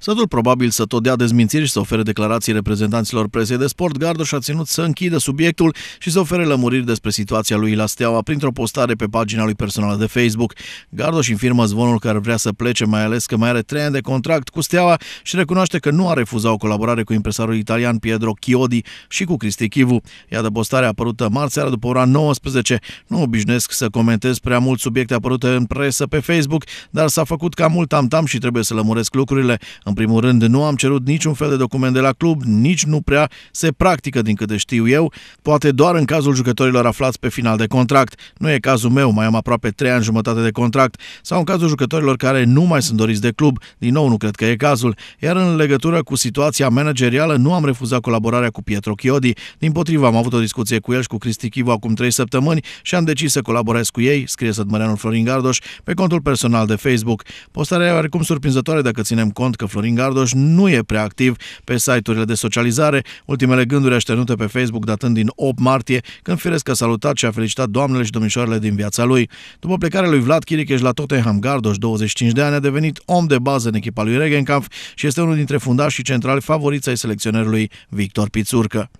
Sătul probabil să tot dea dezmințiri și să ofere declarații reprezentanților presei de sport, Gardoș a ținut să închidă subiectul și să ofere lămuriri despre situația lui la Steaua printr-o postare pe pagina lui personală de Facebook. Gardoș infirmă zvonul că ar vrea să plece, mai ales că mai are trei ani de contract cu Steaua și recunoaște că nu a refuzat o colaborare cu impresarul italian Pietro Chiodi și cu Cristi Chivu. Iată postarea apărută marți seara după ora 19. Nu obișnuiesc să comentez prea mult subiecte apărute în presă pe Facebook, dar s-a făcut cam mult tam-tam și trebuie să lămuresc lucrurile. În primul rând, nu am cerut niciun fel de document de la club, nici nu prea se practică din câte știu eu, poate doar în cazul jucătorilor aflați pe final de contract. Nu e cazul meu, mai am aproape 3 ani jumătate de contract, sau în cazul jucătorilor care nu mai sunt doriți de club, din nou nu cred că e cazul. Iar în legătură cu situația managerială, nu am refuzat colaborarea cu Pietro Chiodi, din potriva am avut o discuție cu el și cu Cristi Chivu acum 3 săptămâni și am decis să colaborez cu ei, scrie Sădmăreanul Florin Gardoș pe contul personal de Facebook. Postarea e oarecum surprinzătoare dacă ținem cont că Florin Florin Gardoș nu e prea activ pe site-urile de socializare, ultimele gânduri așternute pe Facebook datând din 8 martie, când firesc a salutat și a felicitat doamnele și domnișoarele din viața lui. După plecarea lui Vlad Chiricheș la Tottenham Gardoș, 25 de ani, a devenit om de bază în echipa lui Regenkampf și este unul dintre fundașii centrali favoriți ai selecționerului Victor Pițurcă.